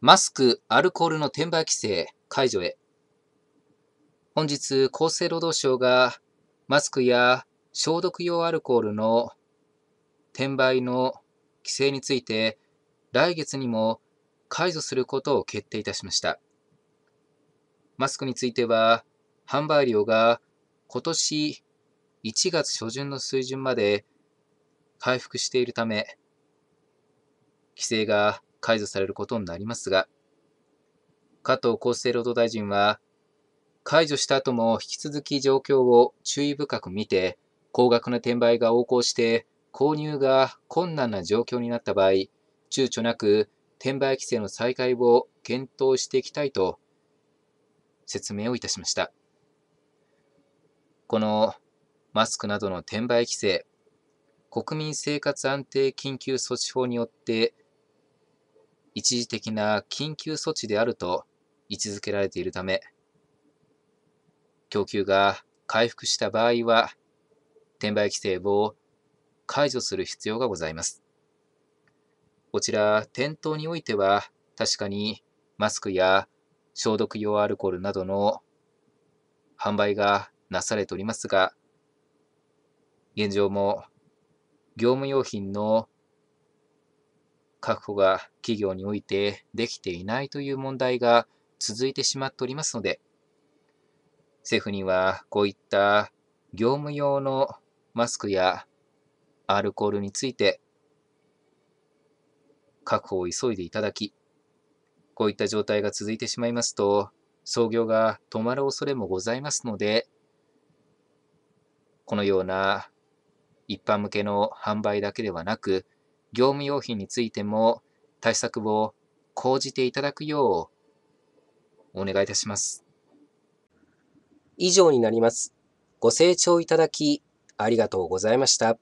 マスク、アルコールの転売規制解除へ。本日、厚生労働省がマスクや消毒用アルコールの転売の規制について、来月にも解除することを決定いたしました。マスクについては、販売量が今年1月初旬の水準まで回復しているため、規制が解除されることになりますが、加藤厚生労働大臣は、解除した後も引き続き状況を注意深く見て、高額な転売が横行して購入が困難な状況になった場合、躊躇なく転売規制の再開を検討していきたいと説明をいたしました。このマスクなどの転売規制、国民生活安定緊急措置法によって一時的な緊急措置であると位置づけられているため、供給が回復した場合は、転売規制を解除する必要がございます。こちら、店頭においては、確かにマスクや消毒用アルコールなどの販売がなされておりますが、現状も業務用品の確保が企業においてできていないという問題が続いてしまっておりますので、政府にはこういった業務用のマスクやアルコールについて確保を急いでいただき、こういった状態が続いてしまいますと、操業が止まる恐れもございますので、このような一般向けの販売だけではなく、業務用品についても対策を講じていただくようお願いいたします。以上になります。ご清聴いただきありがとうございました。